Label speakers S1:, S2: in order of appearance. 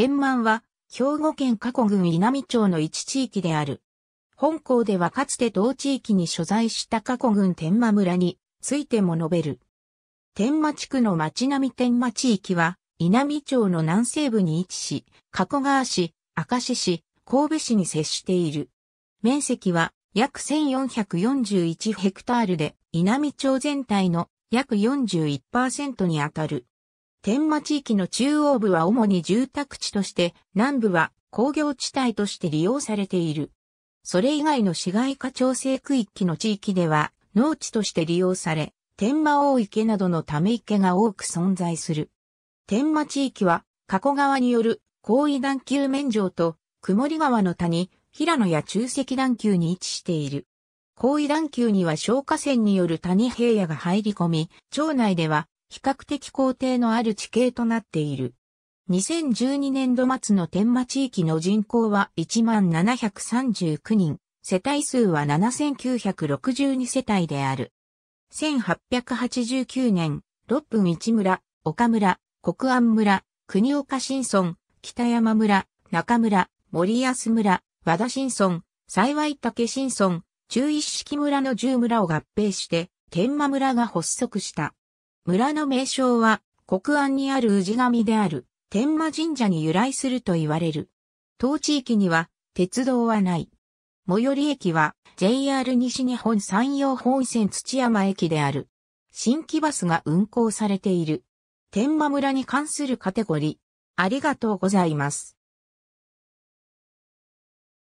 S1: 天満は、兵庫県加古郡稲美町の一地域である。本校ではかつて同地域に所在した加古郡天満村についても述べる。天満地区の町並天満地域は、稲美町の南西部に位置し、加古川市、明石市、神戸市に接している。面積は約1441ヘクタールで、稲美町全体の約41%にあたる。天満地域の中央部は主に住宅地として、南部は工業地帯として利用されている。それ以外の市街化調整区域の地域では、農地として利用され、天満大池などのため池が多く存在する。天満地域は、加古川による高位段丘面上と、曇り川の谷、平野や中石段級に位置している。高位段丘には消火栓による谷平野が入り込み、町内では比較的皇帝のある地形となっている。2012年度末の天馬地域の人口は17,739人、世帯数は7,962世帯である。1889年、六分市村、岡村、国安村、国岡新村、北山村、中村、森安村、和田新村、幸竹新村、中一式村の十村を合併して、天馬村が発足した。村の名称は、国安にある氏神である、天満神社に由来すると言われる。当地域には、鉄道はない。最寄り駅は、JR 西日本山陽本線土山駅である。新規バスが運行されている。天満村に関するカテゴリー。ありがとうござ
S2: います。